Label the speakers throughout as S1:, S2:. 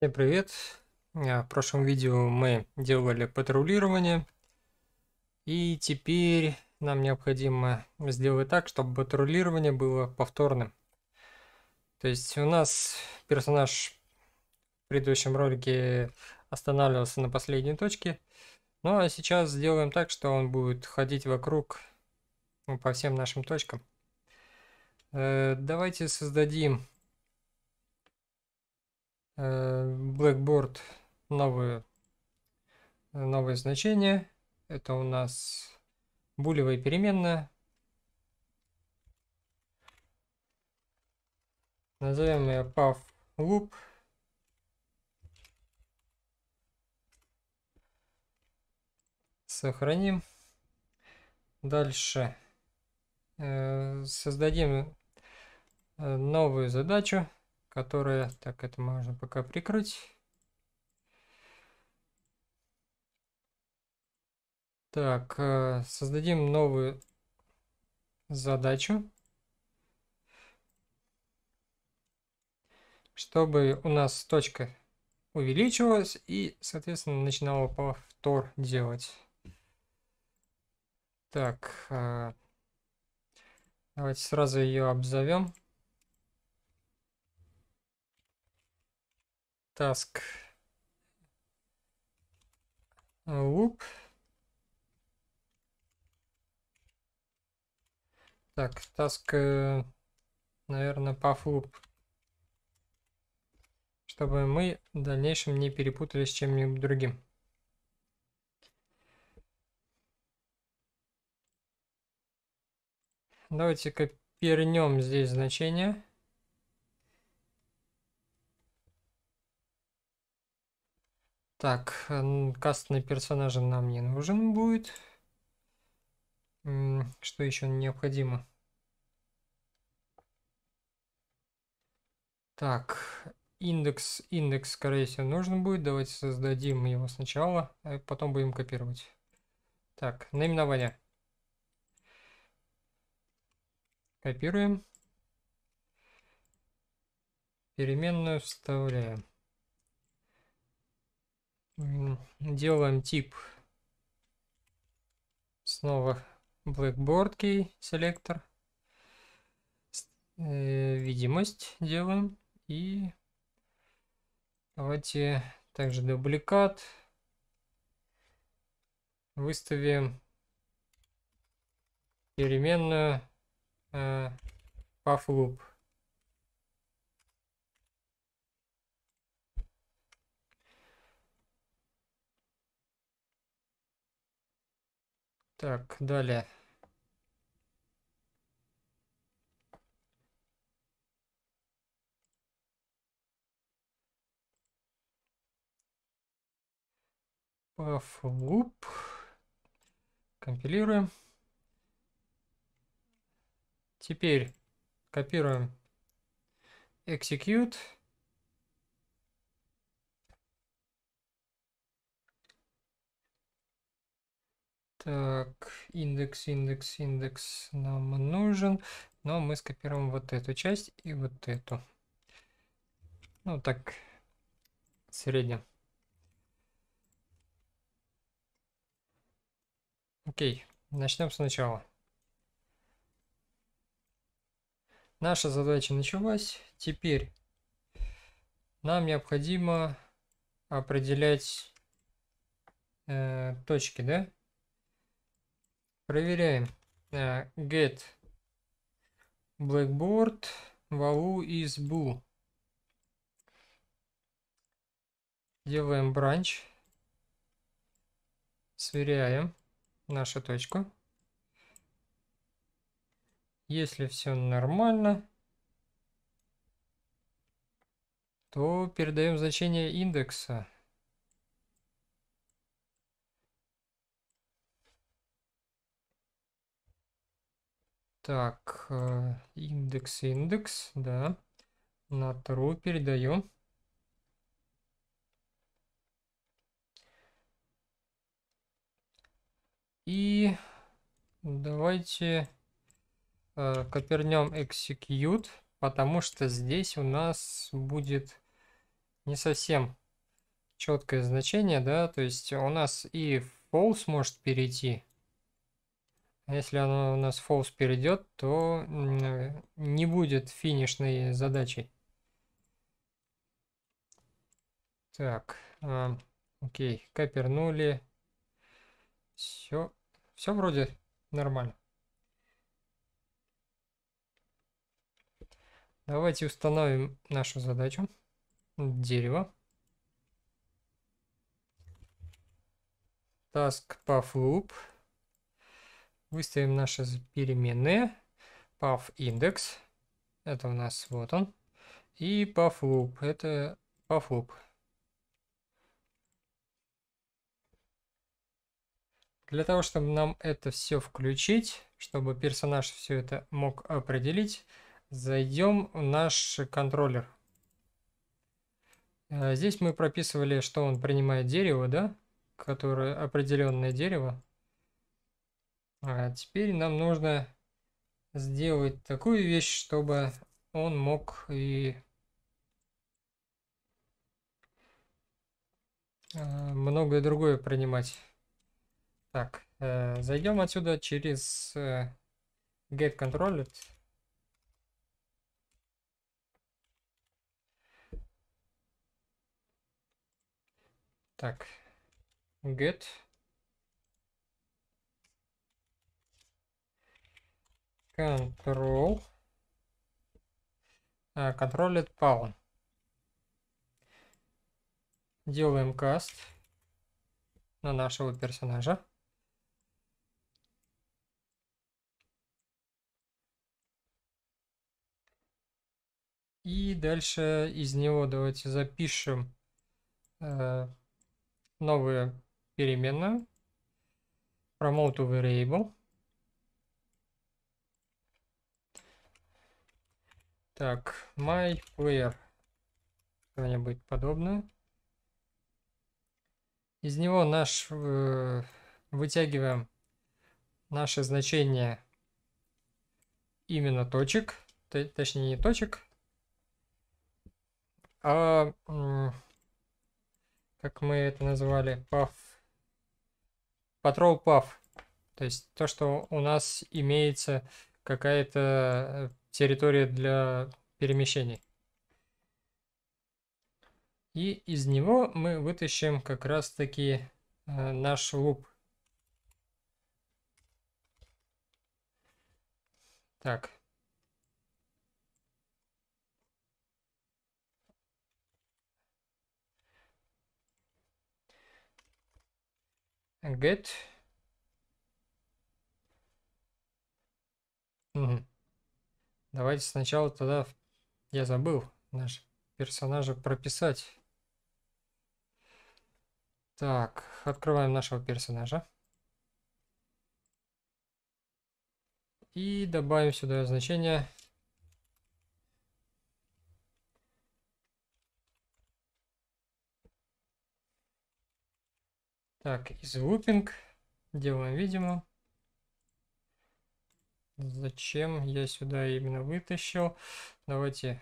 S1: Всем привет! А, в прошлом видео мы делали патрулирование. И теперь нам необходимо сделать так, чтобы патрулирование было повторным. То есть у нас персонаж в предыдущем ролике останавливался на последней точке. Ну а сейчас сделаем так, что он будет ходить вокруг ну, по всем нашим точкам. Э, давайте создадим Э, Blackboard новые, э, новые значения. Это у нас булевая переменная. Назовем ее path loop. Сохраним. Дальше э, создадим новую задачу которая... Так, это можно пока прикрыть. Так, э, создадим новую задачу. Чтобы у нас точка увеличивалась и, соответственно, начинала повтор делать. Так, э, давайте сразу ее обзовем. task loop. Так, task, э, наверное, path loop. Чтобы мы в дальнейшем не перепутались с чем-нибудь другим. Давайте-ка перенем здесь значение. Так, кастный персонаж нам не нужен будет. Что еще необходимо? Так, индекс, индекс, скорее всего, нужен будет. Давайте создадим его сначала, а потом будем копировать. Так, наименование. Копируем. Переменную вставляем делаем тип снова blackboard key selector э, видимость делаем и давайте также дубликат выставим переменную э, path loop Так, далее. Puff Компилируем. Теперь копируем execute. Так, индекс, индекс, индекс нам нужен. Но мы скопируем вот эту часть и вот эту. Ну так, в Окей, начнем сначала. Наша задача началась. Теперь нам необходимо определять э, точки, да? Проверяем. Get blackboard value is blue. Делаем branch Сверяем нашу точку. Если все нормально, то передаем значение индекса. Так, э, индекс, индекс, да. На вторую передаю. И давайте э, копернем execute, потому что здесь у нас будет не совсем четкое значение, да, то есть у нас и false может перейти, если оно у нас false перейдет, то э, не будет финишной задачей. Так, э, окей, капернули. Все, все вроде нормально. Давайте установим нашу задачу. Дерево. Task Puff Loop. Выставим наши переменные path index. Это у нас вот он. И path loop. Это path loop. Для того, чтобы нам это все включить, чтобы персонаж все это мог определить, зайдем в наш контроллер. Э, здесь мы прописывали, что он принимает дерево, да? Которое определенное дерево. А теперь нам нужно сделать такую вещь, чтобы он мог и э, многое другое принимать. Так, э, зайдем отсюда через э, get controlled. Так, get Control. А, Controlled Power. Делаем каст на нашего персонажа. И дальше из него давайте запишем э, новую переменную. Promote variable. Так, my player. Что-нибудь подобное. Из него наш э, вытягиваем наше значение именно точек, точнее не точек, а как мы это назвали, паф, patrol path, то есть то, что у нас имеется какая-то э, территория для перемещений. И из него мы вытащим как раз таки э, наш луп. Так. Get. Угу. Давайте сначала тогда... Я забыл наш персонажа прописать. Так, открываем нашего персонажа. И добавим сюда значение Так, из лупинг делаем видимо. Зачем я сюда именно вытащил? Давайте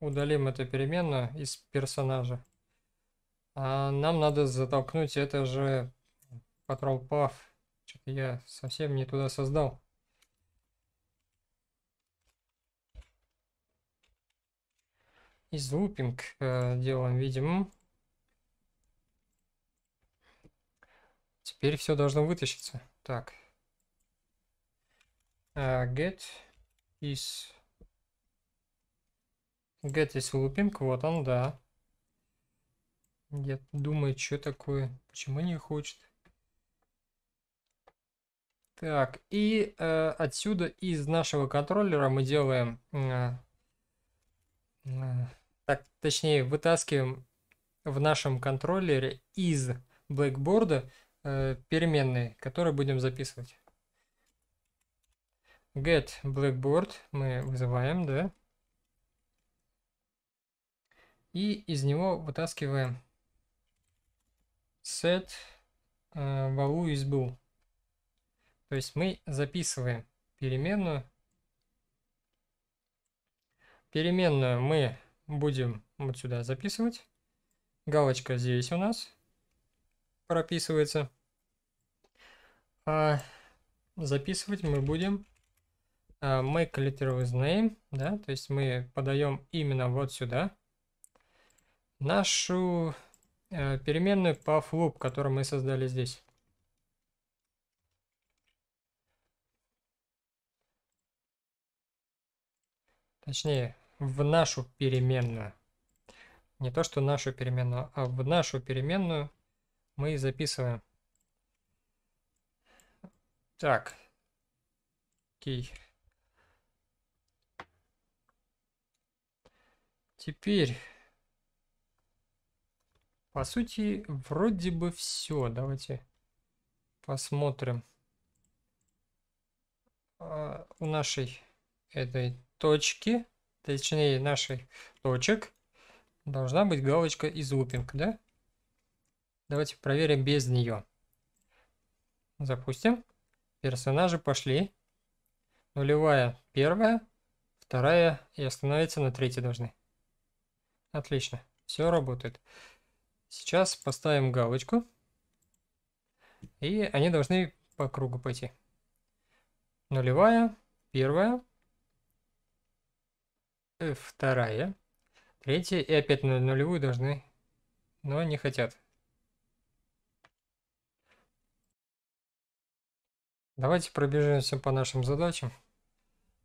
S1: удалим эту переменную из персонажа. А нам надо затолкнуть это же Patrol пав. Что-то я совсем не туда создал. Из лупинг э, делаем, видимо. Теперь все должно вытащиться. Так uh, get is get is looping, вот он, да. Я думаю, что такое, почему не хочет. Так, и э, отсюда из нашего контроллера мы делаем, э, э, так, точнее, вытаскиваем в нашем контроллере из Blackboard э, переменные, которые будем записывать get blackboard мы вызываем, да, и из него вытаскиваем set value is bool. То есть мы записываем переменную. Переменную мы будем вот сюда записывать. Галочка здесь у нас прописывается. А записывать мы будем мы э, коллектор name, да, то есть мы подаем именно вот сюда нашу э, переменную по loop, которую мы создали здесь. Точнее, в нашу переменную. Не то, что нашу переменную, а в нашу переменную мы записываем. Так. окей. Okay. Теперь, по сути, вроде бы все. Давайте посмотрим. А, у нашей этой точки, точнее нашей точек, должна быть галочка из лупинг, да? Давайте проверим без нее. Запустим. Персонажи пошли. Нулевая первая, вторая и остановиться на третьей должны. Отлично, все работает. Сейчас поставим галочку. И они должны по кругу пойти. Нулевая, первая, э, вторая, третья и опять нулевую должны, но не хотят. Давайте пробежимся по нашим задачам.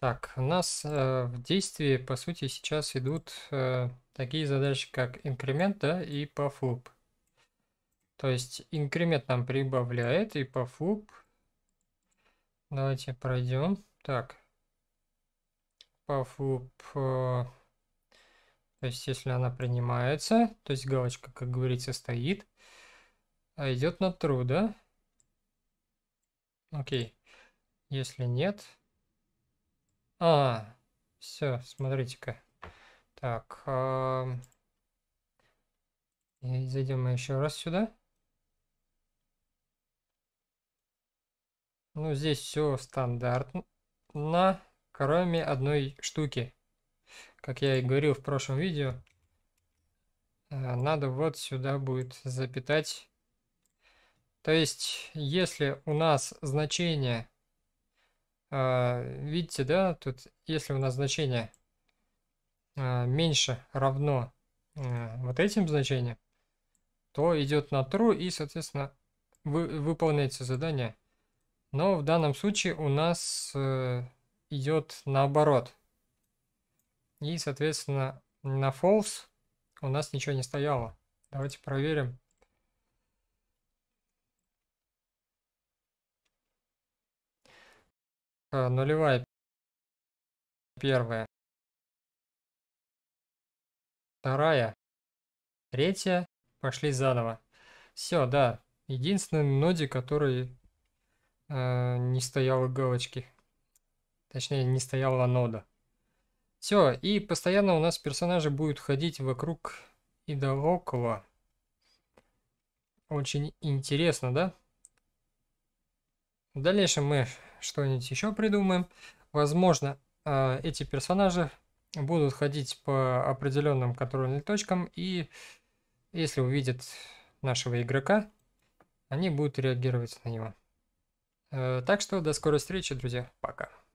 S1: Так, у нас э, в действии, по сути, сейчас идут э, такие задачи, как инкремент, да, и по То есть инкремент нам прибавляет и по Давайте пройдем. Так, по Э, то есть если она принимается, то есть галочка, как говорится, стоит, а идет на true, да? Окей. Если нет, а, все, смотрите-ка. Так. Э, зайдем мы еще раз сюда. Ну, здесь все стандартно, кроме одной штуки. Как я и говорил в прошлом видео, э, надо вот сюда будет запитать. То есть, если у нас значение а, видите, да, тут если у нас значение а, меньше равно а, вот этим значениям, то идет на true и, соответственно, вы, выполняется задание. Но в данном случае у нас э, идет наоборот. И, соответственно, на false у нас ничего не стояло. Давайте проверим. Э, нулевая первая, вторая, третья, пошли заново. Все, да, единственный ноди который э, не стоял галочки точнее не стояла нода. Все, и постоянно у нас персонажи будут ходить вокруг и да около. Очень интересно, да? В дальнейшем мы что-нибудь еще придумаем. Возможно, э, эти персонажи будут ходить по определенным контрольным точкам, и если увидят нашего игрока, они будут реагировать на него. Э, так что до скорой встречи, друзья. Пока.